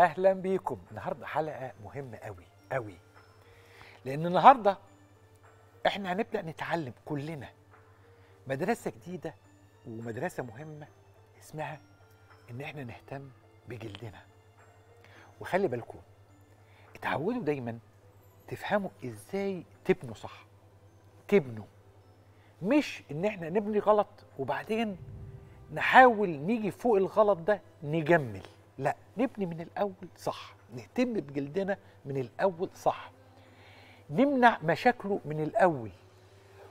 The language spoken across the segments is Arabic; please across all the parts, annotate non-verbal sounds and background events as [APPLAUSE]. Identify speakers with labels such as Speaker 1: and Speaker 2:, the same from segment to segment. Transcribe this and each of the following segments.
Speaker 1: اهلا بيكم النهارده حلقه مهمه قوي قوي لان النهارده احنا هنبدا نتعلم كلنا مدرسه جديده ومدرسه مهمه اسمها ان احنا نهتم بجلدنا وخلي بالكم اتعودوا دايما تفهموا ازاي تبنوا صح تبنوا مش ان احنا نبني غلط وبعدين نحاول نيجي فوق الغلط ده نجمل لا نبني من الاول صح نهتم بجلدنا من الاول صح نمنع مشاكله من الاول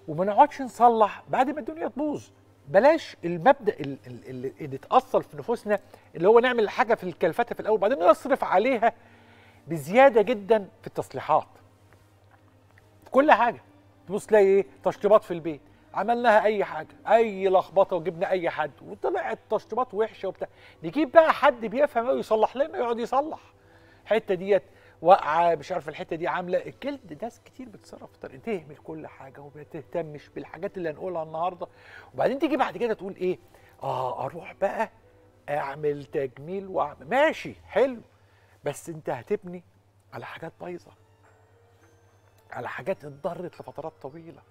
Speaker 1: وما نقعدش نصلح بعد ما الدنيا تبوظ بلاش المبدا اللي اتاثر في نفوسنا اللي هو نعمل حاجه في الكلفته في الاول بعدين نصرف عليها بزياده جدا في التصليحات في كل حاجه تبص تلاقي ايه تشطيبات في البيت عملناها اي حاجه اي لخبطه وجبنا اي حد وطلعت تشطيبات وحشه وبتاع نجيب بقى حد بيفهم قوي يصلح لنا يقعد يصلح الحته ديت واقعه مش عارف الحته دي عامله الجلد ناس كتير بتصرف طريق تهمل كل حاجه وما تهتمش بالحاجات اللي هنقولها النهارده وبعدين تيجي بعد كده تقول ايه اه اروح بقى اعمل تجميل واعمل ماشي حلو بس انت هتبني على حاجات بايظه على حاجات اتضرت لفترات طويله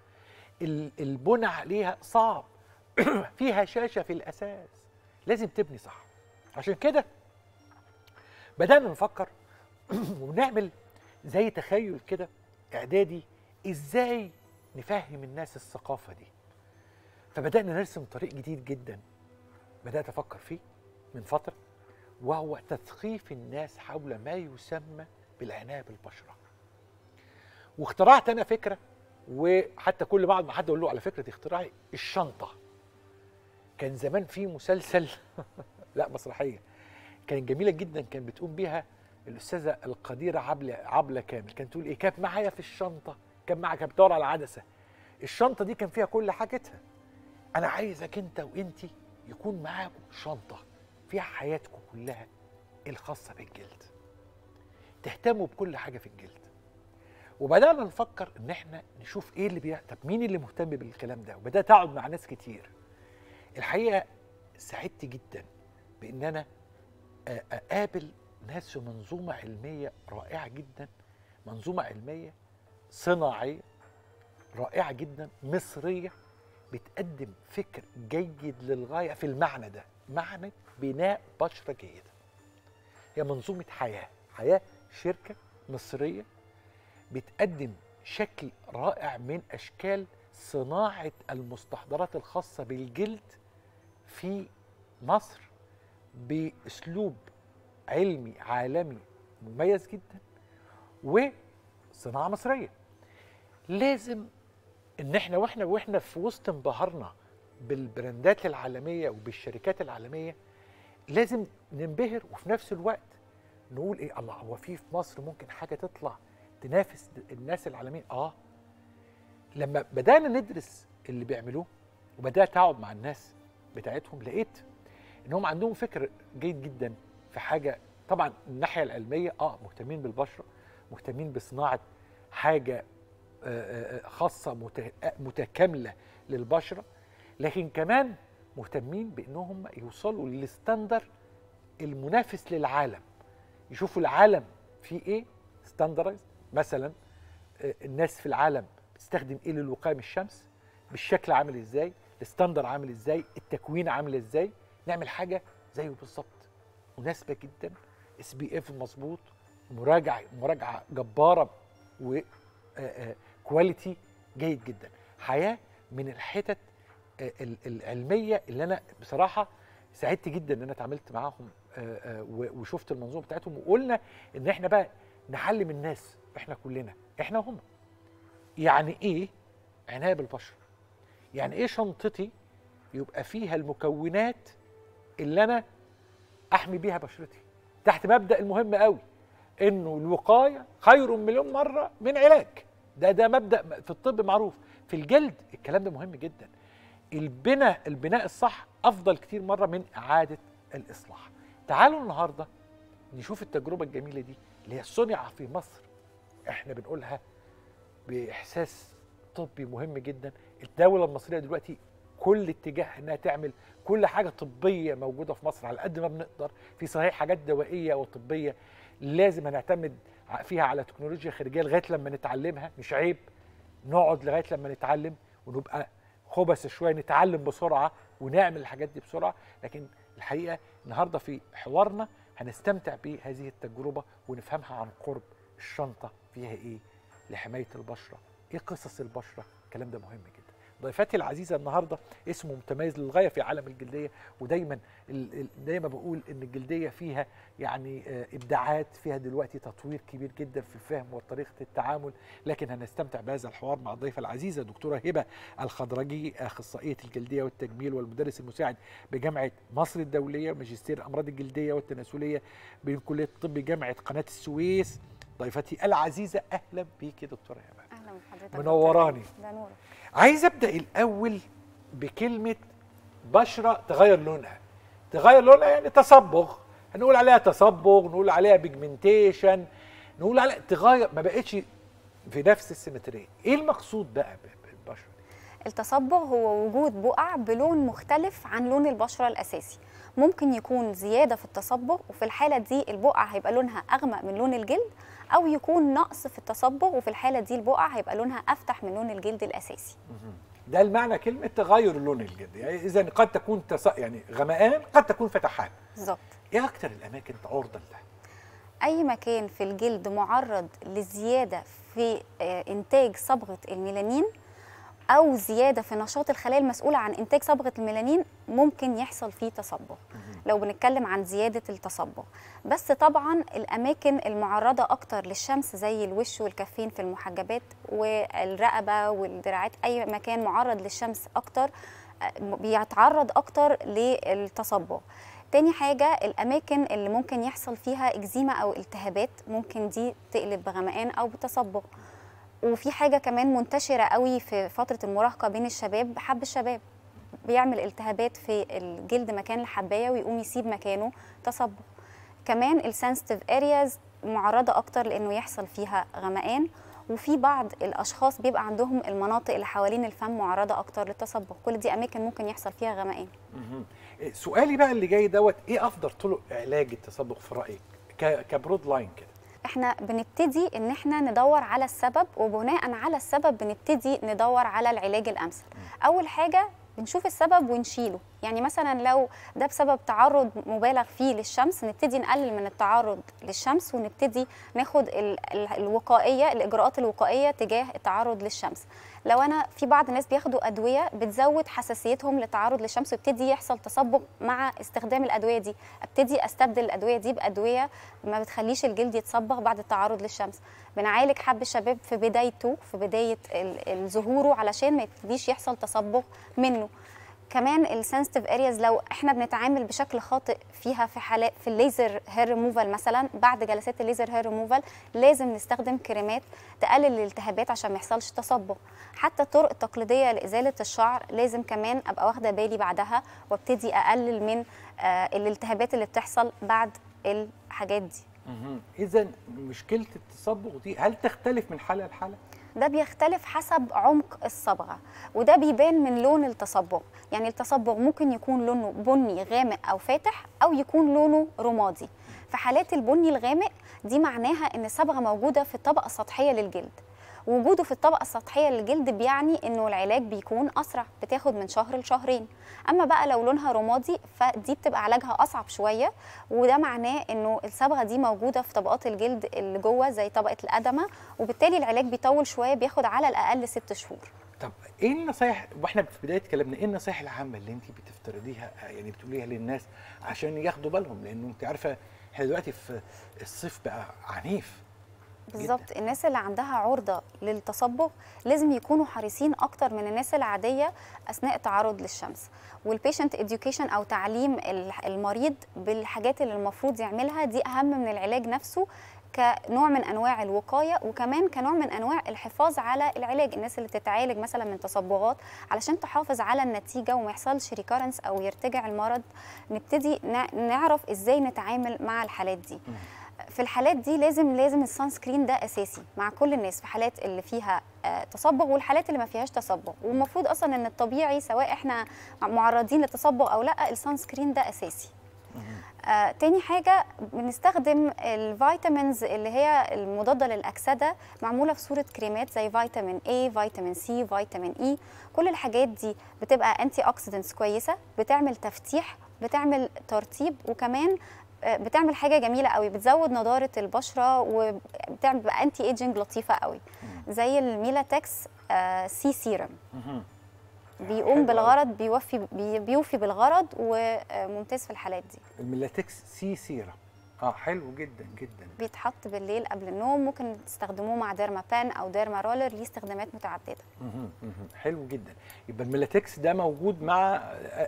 Speaker 1: البنى عليها صعب [CLEARS THROAT] فيها شاشة في الأساس لازم تبني صح عشان كده بدأنا نفكر [CLEARS THROAT] ونعمل زي تخيل كده إعدادي إزاي نفهم الناس الثقافة دي فبدأنا نرسم طريق جديد جدا بدأت أفكر فيه من فترة وهو تثقيف الناس حول ما يسمى بالعناية بالبشرة واخترعت أنا فكرة وحتى كل بعض ما حد اقول له على فكره دي اختراعي الشنطه كان زمان في مسلسل [LAUGHS] لا مسرحيه كانت جميله جدا كان بتقوم بيها الاستاذه القديره عبله عبله كامل كانت تقول ايه كانت معايا في الشنطه كان معاك كانت بتدور على العدسه الشنطه دي كان فيها كل حاجتها انا عايزك انت وانت يكون معاكم شنطه فيها حياتكم كلها الخاصه بالجلد تهتموا بكل حاجه في الجلد وبدانا نفكر ان احنا نشوف ايه اللي بي... طب مين اللي مهتم بالكلام ده وبدات اقعد مع ناس كتير الحقيقه سعدت جدا بان انا اقابل ناس في منظومه علميه رائعه جدا منظومه علميه صناعيه رائعه جدا مصريه بتقدم فكر جيد للغايه في المعنى ده معنى بناء بشره جيده هي منظومه حياه حياه شركه مصريه بتقدم شكل رائع من اشكال صناعه المستحضرات الخاصه بالجلد في مصر باسلوب علمي عالمي مميز جدا وصناعه مصريه لازم ان احنا واحنا واحنا في وسط انبهارنا بالبراندات العالميه وبالشركات العالميه لازم ننبهر وفي نفس الوقت نقول ايه الله هو في في مصر ممكن حاجه تطلع تنافس الناس العالمية اه لما بدأنا ندرس اللي بيعملوه وبدأت أقعد مع الناس بتاعتهم لقيت إنهم عندهم فكر جيد جدا في حاجة طبعا الناحية العلمية اه مهتمين بالبشرة مهتمين بصناعة حاجة آه، آه، آه، خاصة متكاملة للبشرة لكن كمان مهتمين بأنهم يوصلوا للستاندر المنافس للعالم يشوفوا العالم فيه ايه ستاندرز مثلا آه، الناس في العالم بتستخدم ايه للوقايه من الشمس بالشكل عامل ازاي الاستاندر عامل ازاي التكوين عامل ازاي نعمل حاجه زيه بالظبط مناسبه جدا اس بي اف مظبوط مراجعه مراجعه جباره وكواليتي آه، آه، جيد جدا حياه من الحتت العلميه اللي انا بصراحه سعدت جدا ان انا اتعاملت معاهم وشفت المنظومه بتاعتهم وقلنا ان احنا بقى نعلم الناس احنا كلنا احنا هم يعني ايه عنايه بالبشر يعني ايه شنطتي يبقى فيها المكونات اللي انا احمي بيها بشرتي تحت مبدا المهم قوي انه الوقايه خير مليون مره من علاج ده ده مبدا في الطب معروف في الجلد الكلام ده مهم جدا البناء البناء الصح افضل كتير مره من اعاده الاصلاح تعالوا النهارده نشوف التجربه الجميله دي اللي هي صنع في مصر احنا بنقولها باحساس طبي مهم جدا الدوله المصريه دلوقتي كل اتجاه انها تعمل كل حاجه طبيه موجوده في مصر على قد ما بنقدر في صحيح حاجات دوائيه وطبيه لازم هنعتمد فيها على تكنولوجيا خارجيه لغايه لما نتعلمها مش عيب نقعد لغايه لما نتعلم ونبقى خبث شويه نتعلم بسرعه ونعمل الحاجات دي بسرعه لكن الحقيقه النهارده في حوارنا هنستمتع بهذه التجربه ونفهمها عن قرب الشنطه فيها ايه لحمايه البشره ايه قصص البشره الكلام ده مهم جدا ضيفتي العزيزه النهارده اسمه متميز للغايه في عالم الجلديه ودايما دايما بقول ان الجلديه فيها يعني آه، ابداعات فيها دلوقتي تطوير كبير جدا في الفهم وطريقه التعامل لكن هنستمتع بهذا الحوار مع الضيفه العزيزه دكتوره هبه الخضرجي اخصائيه الجلديه والتجميل والمدرس المساعد بجامعه مصر الدوليه ماجستير امراض الجلديه والتناسليه بكليه طب الطب جامعه قناه السويس ضيفتي العزيزه اهلا بيكي دكتوره هبة اهلا بحضرتك منوراني ده نورك عايز ابدا الاول بكلمه بشره تغير لونها تغير لونها يعني تصبغ هنقول عليها تصبغ نقول عليها بيجمنتيشن نقول عليها تغير ما بقتش في نفس السيمتريه ايه المقصود بقى بالبشره
Speaker 2: التصبغ هو وجود بقع بلون مختلف عن لون البشره الاساسي ممكن يكون زياده في التصبغ وفي الحاله دي البقع هيبقى لونها اغمق من لون الجلد او يكون نقص في التصبغ وفي الحاله دي البقع هيبقى لونها افتح من لون الجلد الاساسي
Speaker 1: ده المعنى كلمه تغير لون الجلد يعني اذا قد تكون تص... يعني غمقان قد تكون فتحان بالظبط ايه اكتر الاماكن عرضه لده
Speaker 2: اي مكان في الجلد معرض لزياده في آه، انتاج صبغه الميلانين او زياده في نشاط الخلايا المسؤوله عن انتاج صبغه الميلانين ممكن يحصل فيه تصبغ لو بنتكلم عن زياده التصبغ بس طبعا الاماكن المعرضه اكتر للشمس زي الوش والكفين في المحجبات والرقبه والدراعات اي مكان معرض للشمس اكتر آه، بيتعرض اكتر للتصبغ تاني حاجة الأماكن اللي ممكن يحصل فيها إكزيما أو التهابات ممكن دي تقلب بغمقان أو بتصبغ وفي حاجه كمان منتشره قوي في فتره المراهقه بين الشباب حب الشباب بيعمل التهابات في الجلد مكان الحبايه ويقوم يسيب مكانه تصبغ كمان السنسيتيف ارياز معرضه اكتر لانه يحصل فيها غمقان وفي بعض الاشخاص بيبقى عندهم المناطق اللي حوالين الفم معرضه اكتر للتصبغ كل دي اماكن ممكن يحصل فيها غمقان
Speaker 1: إيه، سؤالي بقى اللي جاي دوت ايه افضل طرق علاج التصبغ في رايك كبرود لاين كده
Speaker 2: احنا بنبتدي ان احنا ندور على السبب وبناء على السبب بنبتدي ندور على العلاج الامثل اول حاجه بنشوف السبب ونشيله يعني مثلا لو ده بسبب تعرض مبالغ فيه للشمس نبتدي نقلل من التعرض للشمس ونبتدي ناخد الوقائيه الاجراءات الوقائيه تجاه التعرض للشمس لو انا في بعض الناس بياخدوا ادويه بتزود حساسيتهم للتعرض للشمس ويبتدي يحصل تصبغ مع استخدام الادويه دي ابتدي استبدل الادويه دي بادويه ما بتخليش الجلد يتصبغ بعد التعرض للشمس بنعالج حب الشباب في بدايته في بدايه ظهوره علشان ما يبتديش يحصل تصبغ منه كمان السنسيتيف ارياز لو احنا بنتعامل بشكل خاطئ فيها في حالات في الليزر هير ريموفال مثلا بعد جلسات الليزر هير ريموفال لازم نستخدم كريمات تقلل الالتهابات عشان ما يحصلش تصبغ حتى الطرق التقليديه لازاله الشعر لازم كمان ابقى واخده بالي بعدها وابتدي اقلل من آه، الالتهابات اللي بتحصل بعد الحاجات دي
Speaker 1: اذا مشكله التصبغ دي هل تختلف من حاله لحاله
Speaker 2: ده بيختلف حسب عمق الصبغه وده بيبان من لون التصبغ يعني التصبغ ممكن يكون لونه بني غامق او فاتح او يكون لونه رمادي في حالات البني الغامق دي معناها ان الصبغه موجوده في الطبقه السطحيه للجلد وجوده في الطبقه السطحيه للجلد بيعني انه العلاج بيكون اسرع بتاخد من شهر لشهرين اما بقى لو لونها رمادي فدي بتبقى علاجها اصعب شويه وده معناه انه الصبغه دي موجوده في طبقات الجلد اللي جوه زي طبقه الادمه وبالتالي العلاج بيطول شويه بياخد على الاقل ست شهور
Speaker 1: طب ايه النصايح واحنا في بدايه كلامنا ايه النصايح العامه اللي انت بتفترضيها يعني بتقوليها للناس عشان ياخدوا بالهم لانه انت عارفه احنا دلوقتي في الصيف بقى عنيف
Speaker 2: بالظبط الناس اللي عندها عرضه للتصبغ لازم يكونوا حريصين اكتر من الناس العاديه اثناء تعرض للشمس والبيشنت اديوكيشن او تعليم المريض بالحاجات اللي المفروض يعملها دي اهم من العلاج نفسه كنوع من انواع الوقايه وكمان كنوع من انواع الحفاظ على العلاج الناس اللي بتتعالج مثلا من تصبغات علشان تحافظ على النتيجه وما يحصلش ريكارنس او يرتجع المرض نبتدي نعرف ازاي نتعامل مع الحالات دي في الحالات دي لازم لازم السان سكرين ده اساسي مع كل الناس في حالات اللي فيها آه، تصبغ والحالات اللي ما فيهاش تصبغ والمفروض اصلا ان الطبيعي سواء احنا معرضين للتصبغ او لا السان سكرين ده اساسي آه، تاني حاجة بنستخدم الفيتامينز اللي هي المضادة للأكسدة معمولة في صورة كريمات زي فيتامين A، فيتامين C، فيتامين E كل الحاجات دي بتبقى أنتي أوكسيدنتس كويسة بتعمل تفتيح بتعمل ترطيب وكمان بتعمل حاجه جميله قوي بتزود نضاره البشره وبتعمل بقى انتي ايجنج لطيفه قوي زي الميلاتكس سي آه، سيرم
Speaker 1: بيقوم بالغرض
Speaker 2: بيوفي بيوفي بالغرض وممتاز في الحالات دي
Speaker 1: الميلاتكس سي سيرم اه حلو جدا جدا
Speaker 2: بيتحط بالليل قبل النوم ممكن تستخدموه مع ديرما بان او ديرما رولر ليه استخدامات متعدده
Speaker 1: حلو جدا يبقى الميلاتكس ده موجود مع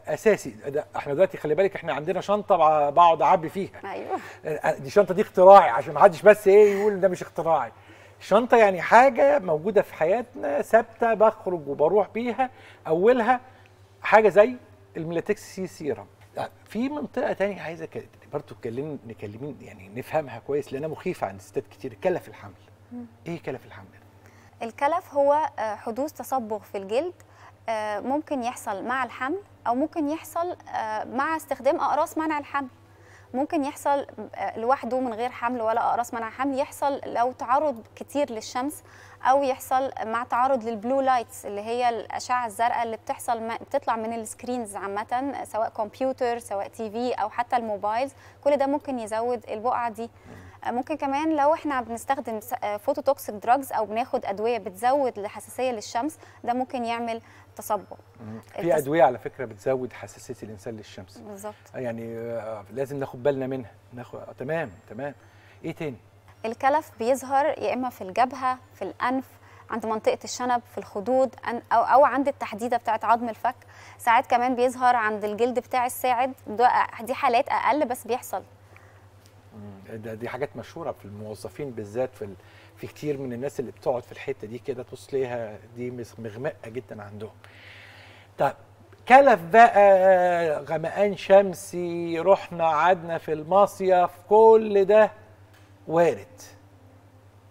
Speaker 1: اساسي ده احنا دلوقتي خلي بالك احنا عندنا شنطه بقعد اعبي فيها ايوه آه، دي شنطه دي اختراعي عشان ما حدش بس ايه يقول ده مش اختراعي شنطه يعني حاجه موجوده في حياتنا ثابته بخرج وبروح بيها اولها حاجه زي الميلاتكس سي سيرم آه، في منطقه تانية عايزه برضه تكلم نكلمين يعني نفهمها كويس لانها مخيفه عند ستات كتير كلف الحمل ايه كلف الحمل
Speaker 2: الكلف هو آه، حدوث تصبغ في الجلد آه، ممكن يحصل مع الحمل او ممكن يحصل مع استخدام اقراص منع الحمل ممكن يحصل لوحده من غير حمل ولا اقراص منع حمل يحصل لو تعرض كتير للشمس او يحصل مع تعرض للبلو لايتس اللي هي الاشعه الزرقاء اللي بتحصل بتطلع من السكرينز عامه سواء كمبيوتر سواء تي في او حتى الموبايلز كل ده ممكن يزود البقعه دي آه، ممكن كمان لو احنا بنستخدم فوتو توكسيك دراجز او بناخد ادويه بتزود الحساسيه للشمس ده ممكن يعمل تصبغ
Speaker 1: آه، في التص... ادويه على فكره بتزود حساسيه الانسان للشمس بالظبط يعني آه، لازم ناخد بالنا منها ناخد تمام تمام ايه تاني
Speaker 2: الكلف بيظهر يا اما في الجبهه في الانف عند منطقه الشنب في الخدود او او عند التحديده بتاعه عظم الفك ساعات كمان بيظهر عند الجلد بتاع الساعد دي حالات اقل بس بيحصل
Speaker 1: دي حاجات مشهوره في الموظفين بالذات في ال... في كتير من الناس اللي بتقعد في الحته دي كده تبص ليها دي مغمقه جدا عندهم طب كلف بقى آه، غمقان شمسي رحنا قعدنا في المصيف كل ده وارد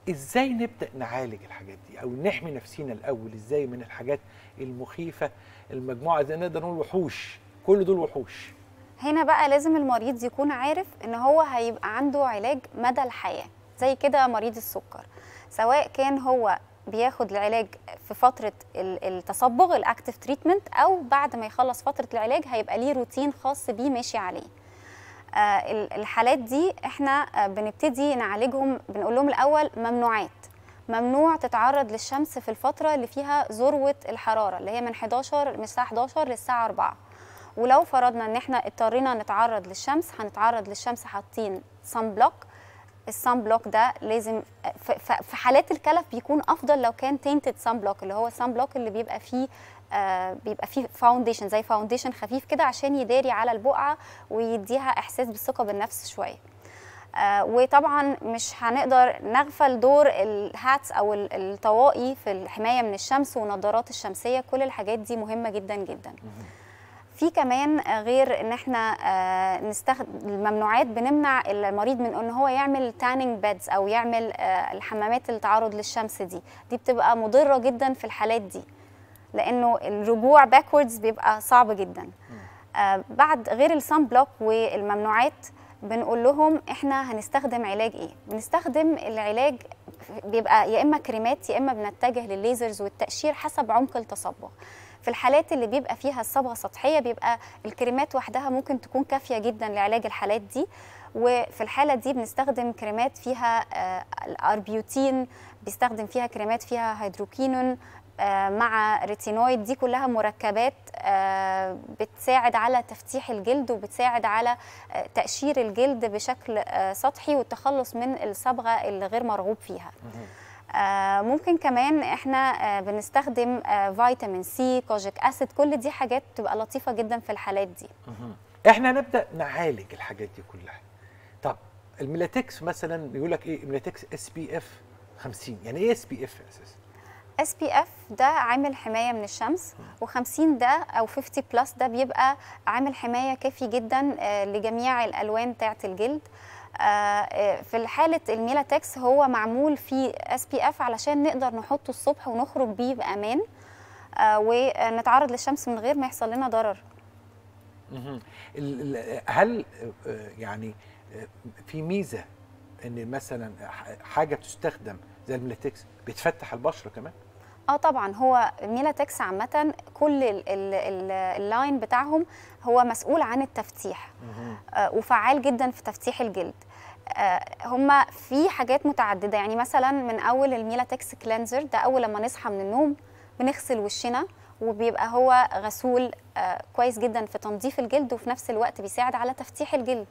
Speaker 1: ازاي نبدا نعالج الحاجات دي او نحمي نفسينا الاول ازاي من الحاجات المخيفه المجموعه زي نقدر نقول وحوش كل دول وحوش
Speaker 2: هنا بقى لازم المريض يكون عارف ان هو هيبقى عنده علاج مدى الحياه زي كده مريض السكر سواء كان هو بياخد العلاج في فتره التصبغ الاكتف تريتمنت او بعد ما يخلص فتره العلاج هيبقى ليه روتين خاص بيه ماشي عليه آه، الحالات دي احنا آه، بنبتدي نعالجهم بنقول لهم الاول ممنوعات ممنوع تتعرض للشمس في الفتره اللي فيها ذروه الحراره اللي هي من 11 من الساعه 11 للساعه 4 ولو فرضنا ان احنا اضطرينا نتعرض للشمس هنتعرض للشمس حاطين صن بلوك الصن بلوك ده لازم آه، في حالات الكلف بيكون افضل لو كان تينتد صن بلوك اللي هو الصن بلوك اللي بيبقى فيه آه، بيبقى فيه فاونديشن زي فاونديشن خفيف كده عشان يداري على البقعه ويديها احساس بالثقه بالنفس شويه آه، وطبعا مش هنقدر نغفل دور الهاتس او الطواقي في الحمايه من الشمس والنظارات الشمسيه كل الحاجات دي مهمه جدا جدا في كمان غير ان احنا آه، نستخدم الممنوعات بنمنع المريض من ان هو يعمل تانينج بيدز او يعمل الحمامات التعرض للشمس دي دي بتبقى مضره جدا في الحالات دي لانه الرجوع باكوردز بيبقى صعب جدا آه بعد غير الصن بلوك والممنوعات بنقول لهم احنا هنستخدم علاج ايه بنستخدم العلاج بيبقى يا اما كريمات يا اما بنتجه للليزرز والتقشير حسب عمق التصبغ في الحالات اللي بيبقى فيها الصبغه سطحيه بيبقى الكريمات وحدها ممكن تكون كافيه جدا لعلاج الحالات دي وفي الحاله دي بنستخدم كريمات فيها آه، الاربيوتين بيستخدم فيها كريمات فيها هيدروكينون آه، مع ريتينويد دي كلها مركبات آه، بتساعد على تفتيح الجلد وبتساعد على آه، تقشير الجلد بشكل سطحي والتخلص من الصبغه اللي غير مرغوب فيها ممكن كمان احنا بنستخدم فيتامين سي كوجيك اسيد كل دي حاجات تبقى لطيفه جدا في الحالات دي
Speaker 1: احنا نبدا نعالج الحاجات دي كلها طب الميلاتكس مثلا بيقول لك ايه الميلاتكس اس بي اف 50 يعني ايه اس بي اف اساسا اس
Speaker 2: بي اف ده عامل حمايه من الشمس و50 ده او 50 بلس ده بيبقى عامل حمايه كافي جدا آه، لجميع الالوان بتاعه الجلد آه، آه، في حالة الميلاتكس هو معمول في اس بي اف علشان نقدر نحطه الصبح ونخرج بيه بأمان ونتعرض للشمس من غير ما يحصل لنا ضرر
Speaker 1: هل يعني في ميزة ان مثلا حاجة تستخدم زي الميلاتكس بتفتح البشرة كمان؟
Speaker 2: اه طبعا هو ميلا تكس عامه كل اللاين بتاعهم هو مسؤول عن التفتيح آه وفعال جدا في تفتيح الجلد آه، هما في حاجات متعدده يعني مثلا من اول الميلا تكس كلينزر ده اول لما نصحى من النوم بنغسل وشنا وبيبقى هو غسول آه، كويس جدا في تنظيف الجلد وفي نفس الوقت بيساعد على تفتيح الجلد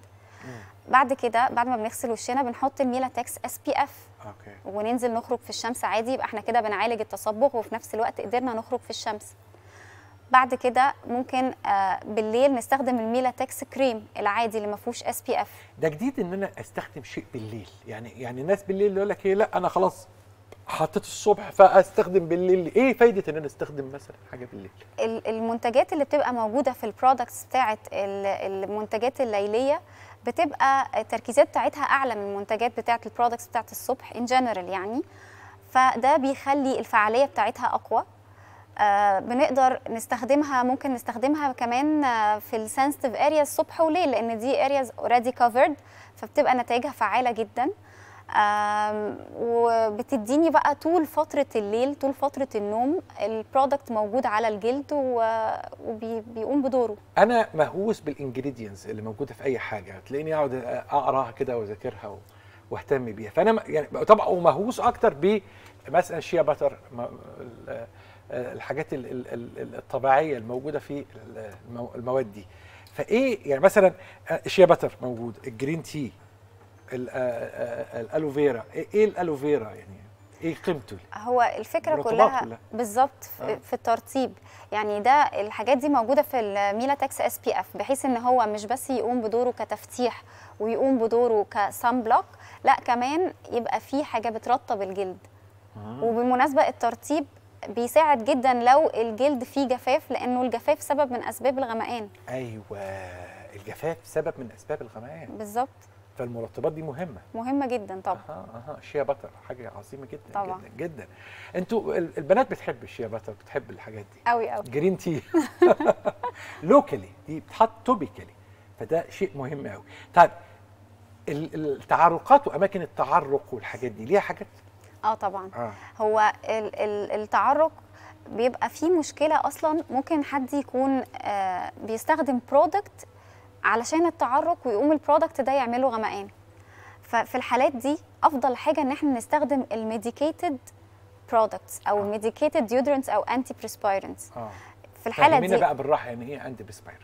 Speaker 2: بعد كده بعد ما بنغسل وشنا بنحط الميلاتكس اس بي اف اوكي وننزل نخرج في الشمس عادي يبقى احنا كده بنعالج التصبغ وفي نفس الوقت قدرنا نخرج في الشمس بعد كده ممكن آه، بالليل نستخدم الميلاتكس كريم العادي اللي ما فيهوش اس بي اف
Speaker 1: ده جديد ان انا استخدم شيء بالليل يعني يعني الناس بالليل يقول لك ايه لا انا خلاص حطيت الصبح فاستخدم بالليل ايه فايده ان انا استخدم مثلا حاجه بالليل
Speaker 2: المنتجات اللي بتبقى موجوده في البرودكتس بتاعه المنتجات الليليه بتبقى التركيزات بتاعتها اعلى من المنتجات بتاعه البرودكتس بتاعه الصبح ان جنرال يعني فده بيخلي الفعاليه بتاعتها اقوى آه بنقدر نستخدمها ممكن نستخدمها كمان آه في السنسيتيف اريا الصبح وليل لان دي ارياز اوريدي كفرد فبتبقى نتائجها فعاله جدا وبتديني بقى طول فترة الليل طول فترة النوم البرودكت موجود على الجلد وبيقوم بدوره
Speaker 1: أنا مهووس بالإنجريدينز اللي موجودة في أي حاجة تلاقيني أقعد أقراها كده وأذاكرها واهتم بيها فانا يعني طبعا ومهووس اكتر بمثلا الشيا باتر الحاجات الطبيعيه الموجوده في المواد دي فايه يعني مثلا الشيا آه، باتر موجود الجرين تي الالوفيرا ايه, إيه الالوفيرا يعني ايه قيمته
Speaker 2: هو الفكره كلها, بالظبط آه. في, آه. الترطيب يعني ده الحاجات دي موجوده في الميلا اس بي اف بحيث ان هو مش بس يقوم بدوره كتفتيح ويقوم بدوره كسان بلوك لا كمان يبقى في حاجه بترطب الجلد آه. وبالمناسبه الترطيب بيساعد جدا لو الجلد فيه جفاف لانه الجفاف سبب من اسباب الغمقان
Speaker 1: ايوه الجفاف سبب من اسباب الغمقان بالظبط فالمرطبات دي مهمه
Speaker 2: مهمه جدا طبعا اها
Speaker 1: اها شيا بتر حاجه عظيمه جدا طبعا. جدا جدا انتوا البنات بتحب الشيا بتر بتحب الحاجات دي قوي قوي جرين تي لوكالي [LAUGHS] دي بتحط توبيكالي فده شيء مهم قوي طيب التعرقات واماكن التعرق والحاجات دي ليها حاجات
Speaker 2: اه طبعا آه. هو ال ال التعرق بيبقى فيه مشكله اصلا ممكن حد يكون آه بيستخدم برودكت علشان التعرق ويقوم البرودكت ده يعمله غمقان ففي الحالات دي افضل حاجه ان احنا نستخدم الميديكيتد برودكتس او الميديكيتد آه. ديودرنتس او انتي بريسبيرنتس آه. في طيب الحاله دي بقى
Speaker 1: بالراحه يعني ايه انتي آه، بريسبيرنت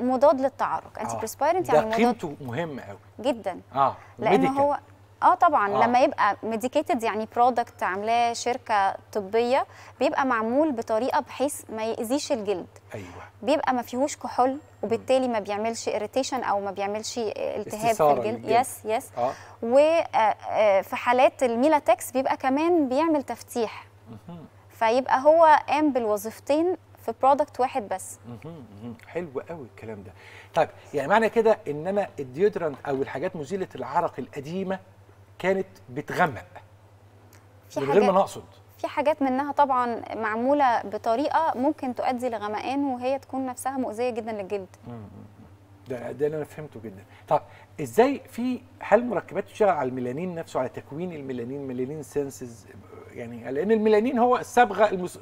Speaker 2: مضاد للتعرق انتي آه. بريسبيرنت يعني مضاد قيمته مهمه قوي جدا
Speaker 1: اه لان هو
Speaker 2: اه طبعا آه. لما يبقى ميديكيتد يعني برودكت عاملاه شركه طبيه بيبقى معمول بطريقه بحيث ما ياذيش الجلد ايوه بيبقى ما فيهوش كحول وبالتالي ما بيعملش اريتيشن او ما بيعملش التهاب في الجلد يس يس آه. وفي آه، آه، حالات الميلاتكس بيبقى كمان بيعمل تفتيح فيبقى هو قام بالوظيفتين في برودكت واحد بس
Speaker 1: حلو قوي الكلام ده طيب يعني معنى كده ان انا الديودرنت او الحاجات مزيله العرق القديمه كانت بتغمق من غير ما نقصد
Speaker 2: في حاجات منها طبعا معموله بطريقه ممكن تؤدي لغمقان وهي تكون نفسها مؤذيه جدا للجلد
Speaker 1: ده ده اللي انا فهمته جدا طب ازاي في هل مركبات تشتغل على الميلانين نفسه على تكوين الميلانين ميلانين سينسز يعني لان الميلانين هو الصبغه المس...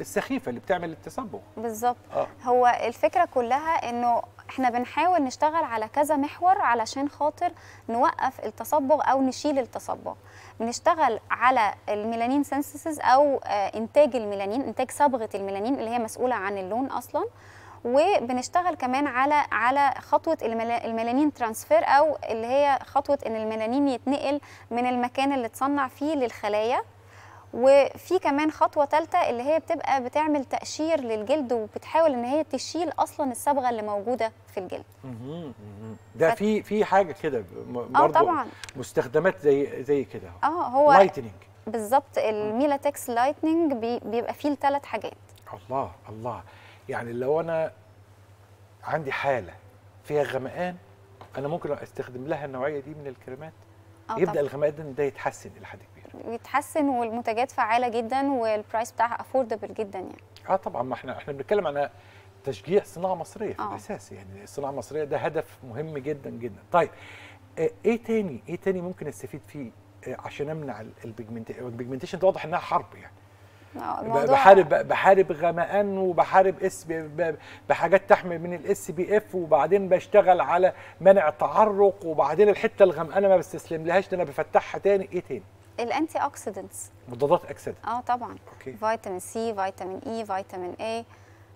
Speaker 1: السخيفه اللي بتعمل التصبغ بالظبط آه.
Speaker 2: هو الفكره كلها انه احنا بنحاول نشتغل على كذا محور علشان خاطر نوقف التصبغ او نشيل التصبغ بنشتغل على الميلانين سينسيسز او آه، انتاج الميلانين انتاج صبغه الميلانين اللي هي مسؤوله عن اللون اصلا وبنشتغل كمان على على خطوه الميلانين ترانسفير او اللي هي خطوه ان الميلانين يتنقل من المكان اللي اتصنع فيه للخلايا وفي كمان خطوه ثالثه اللي هي بتبقى بتعمل تقشير للجلد وبتحاول ان هي تشيل اصلا الصبغه اللي موجوده في الجلد
Speaker 1: ده في في حاجه كده آه طبعا مستخدمات زي زي كده
Speaker 2: اه هو لايتنينج بالظبط الميلاتكس لايتنينج بيبقى فيه ثلاث حاجات
Speaker 1: الله الله يعني لو انا عندي حاله فيها غمقان انا ممكن استخدم لها النوعيه دي من الكريمات آه، يبدا الغمقان ده يتحسن الى حد
Speaker 2: بيتحسن والمنتجات فعاله جدا والبرايس بتاعها افوردبل جدا يعني
Speaker 1: اه طبعا ما احنا احنا بنتكلم عن تشجيع صناعه مصريه آه. الاساس يعني الصناعه المصريه ده هدف مهم جدا جدا طيب آه، ايه تاني ايه تاني ممكن استفيد فيه آه، عشان امنع البيجمنتيشن ده واضح انها حرب يعني
Speaker 2: آه، بحارب
Speaker 1: بحارب غمقان وبحارب اس بحاجات تحمي من الاس بي اف وبعدين بشتغل على منع تعرق وبعدين الحته الغمقانه ما بستسلملهاش ده انا بفتحها تاني ايه تاني؟
Speaker 2: الانتي اوكسيدنتس
Speaker 1: مضادات اكسده اه طبعا أوكي.
Speaker 2: فيتامين سي فيتامين اي e، فيتامين اي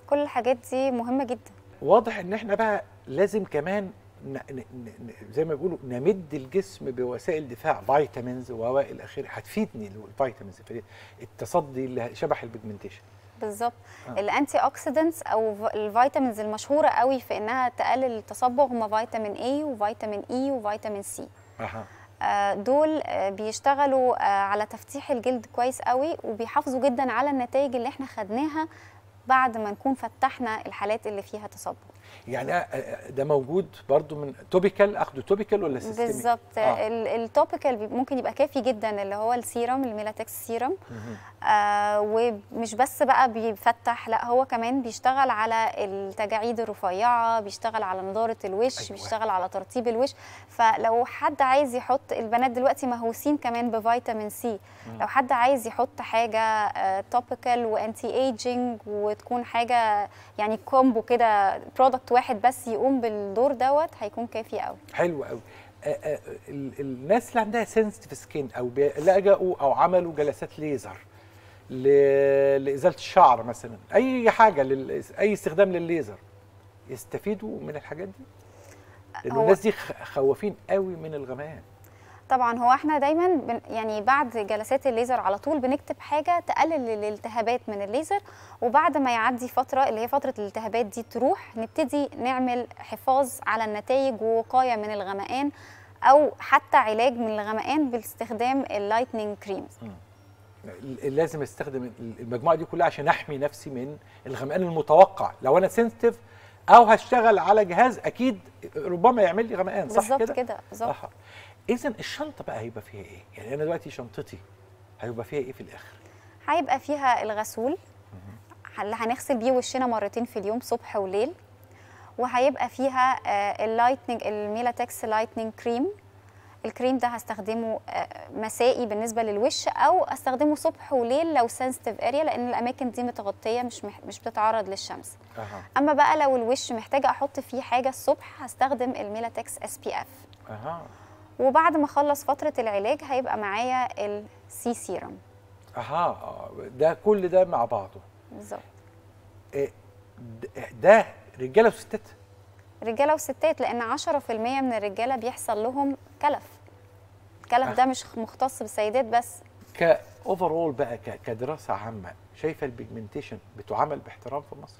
Speaker 2: كل الحاجات دي مهمه جدا
Speaker 1: واضح ان احنا بقى لازم كمان ن... ن... ن... زي ما بيقولوا نمد الجسم بوسائل دفاع فيتامينز والى اخره هتفيدني الفيتامينز في التصدي لشبح البيجمنتيشن
Speaker 2: بالظبط آه. الانتي اوكسيدنتس او الفيتامينز المشهوره قوي في انها تقلل التصبغ هم فيتامين اي وفيتامين اي e وفيتامين سي اها آه، دول آه، بيشتغلوا آه، على تفتيح الجلد كويس قوي وبيحافظوا جدا على النتائج اللي احنا خدناها بعد ما نكون فتحنا الحالات اللي فيها تصبغ
Speaker 1: يعني آه، آه، ده موجود برضو من توبيكال اخده توبيكال ولا سيستميك بالظبط آه.
Speaker 2: التوبيكال ممكن يبقى كافي جدا اللي هو السيرم الميلاتكس سيرم آه ومش بس بقى بيفتح لا هو كمان بيشتغل على التجاعيد الرفيعه بيشتغل على نضاره الوش أيوة. بيشتغل على ترطيب الوش فلو حد عايز يحط البنات دلوقتي مهووسين كمان بفيتامين سي مم. لو حد عايز يحط حاجه توبيكال وانتي ايجينج وتكون حاجه يعني كومبو كده برودكت ضابط واحد بس يقوم بالدور دوت هيكون كافي قوي
Speaker 1: حلو قوي آه، آه، الناس اللي عندها سنسيتيف سكين او لجأوا او عملوا جلسات ليزر لازاله الشعر مثلا اي حاجه لل... اي استخدام للليزر يستفيدوا من الحاجات دي لان الناس دي خوافين قوي من الغمام
Speaker 2: طبعا هو احنا دايما بن يعني بعد جلسات الليزر على طول بنكتب حاجه تقلل الالتهابات من الليزر وبعد ما يعدي فتره اللي هي فتره الالتهابات دي تروح نبتدي نعمل حفاظ على النتائج ووقايه من الغمقان او حتى علاج من الغمقان باستخدام اللايتنينج كريم
Speaker 1: لازم استخدم المجموعه دي كلها عشان احمي نفسي من الغمقان المتوقع لو انا سنسيتيف او هشتغل على جهاز اكيد ربما يعمل لي غمقان صح كده بالظبط كده بالظبط اذا الشنطه بقى هيبقى فيها ايه يعني انا دلوقتي شنطتي هيبقى فيها ايه في الاخر
Speaker 2: هيبقى فيها الغسول اللي هنغسل بيه وشنا مرتين في اليوم صبح وليل وهيبقى فيها اللايتنج الميلاتكس لايتنج كريم الكريم ده هستخدمه آه، مسائي بالنسبه للوش او استخدمه صبح وليل لو سنسيتيف اريا لان الاماكن دي متغطيه مش مح... مش بتتعرض للشمس أه. اما بقى لو الوش محتاجه احط فيه حاجه الصبح هستخدم الميلاتكس اس بي اف أه. وبعد ما اخلص فتره العلاج هيبقى معايا السي سيرم
Speaker 1: اها ده كل ده مع بعضه بالظبط إيه، ده رجاله وستات
Speaker 2: رجاله وستات لان 10% من الرجاله بيحصل لهم كلف الكلف أه. ده مش مختص بالسيدات بس
Speaker 1: كاوفرول بقى كدراسه عامه شايفه البيجمنتيشن بتعامل باحترام في مصر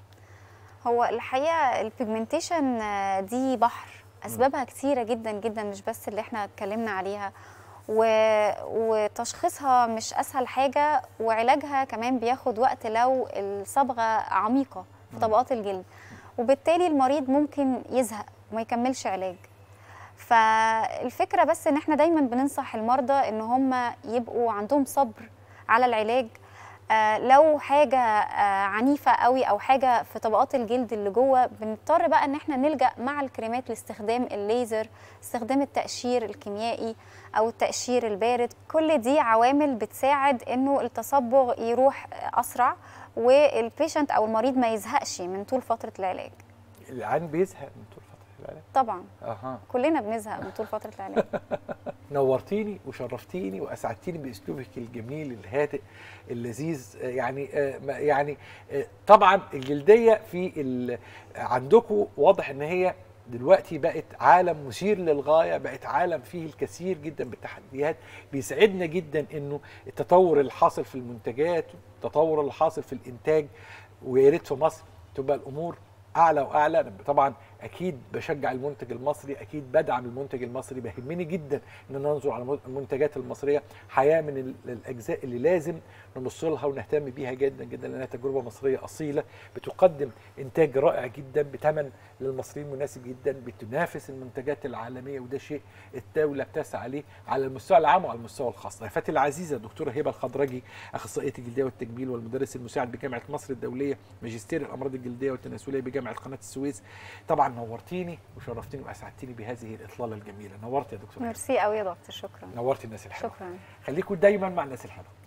Speaker 2: هو الحقيقه البيجمنتيشن دي بحر اسبابها كثيره جدا جدا مش بس اللي احنا اتكلمنا عليها و... وتشخيصها مش اسهل حاجه وعلاجها كمان بياخد وقت لو الصبغه عميقه في طبقات الجلد وبالتالي المريض ممكن يزهق وما يكملش علاج فالفكره بس ان احنا دايما بننصح المرضى ان هم يبقوا عندهم صبر على العلاج آه، لو حاجه آه، عنيفه قوي او حاجه في طبقات الجلد اللي جوه بنضطر بقى ان احنا نلجا مع الكريمات لاستخدام الليزر استخدام التقشير الكيميائي او التقشير البارد كل دي عوامل بتساعد انه التصبغ يروح اسرع والبيشنت او المريض ما يزهقش من طول فتره العلاج
Speaker 1: العين بيزهق من طول الاعلام طبعا اها
Speaker 2: كلنا بنزهق من طول فتره العلاج [LAUGHS]
Speaker 1: نورتيني وشرفتيني واسعدتيني باسلوبك الجميل الهادئ اللذيذ آه، يعني آه، يعني آه، طبعا الجلديه في عندكم واضح ان هي دلوقتي بقت عالم مثير للغايه بقت عالم فيه الكثير جدا بالتحديات بيسعدنا جدا انه التطور اللي حاصل في المنتجات التطور اللي حاصل في الانتاج ويا ريت في مصر تبقى الامور اعلى واعلى طبعا اكيد بشجع المنتج المصري اكيد بدعم المنتج المصري بيهمني جدا ان انا انظر على المنتجات المصريه حياه من الاجزاء اللي لازم نبص لها ونهتم بيها جدا جدا لانها تجربه مصريه اصيله بتقدم انتاج رائع جدا بتمن للمصريين مناسب جدا بتنافس المنتجات العالميه وده شيء الدوله بتسعى ليه على المستوى العام وعلى المستوى الخاص ضيفتي العزيزه الدكتوره هبه الخضرجي اخصائيه الجلديه والتجميل والمدرس المساعد بجامعه مصر الدوليه ماجستير الامراض الجلديه والتناسليه بجامعه قناه السويس طبعا نورتيني وشرفتيني واسعدتيني بهذه الاطلاله الجميله نورت يا دكتور
Speaker 2: ميرسي قوي يا دكتور شكرا
Speaker 1: نورتي الناس الحلوه شكرا خليكم دايما مع الناس الحلوه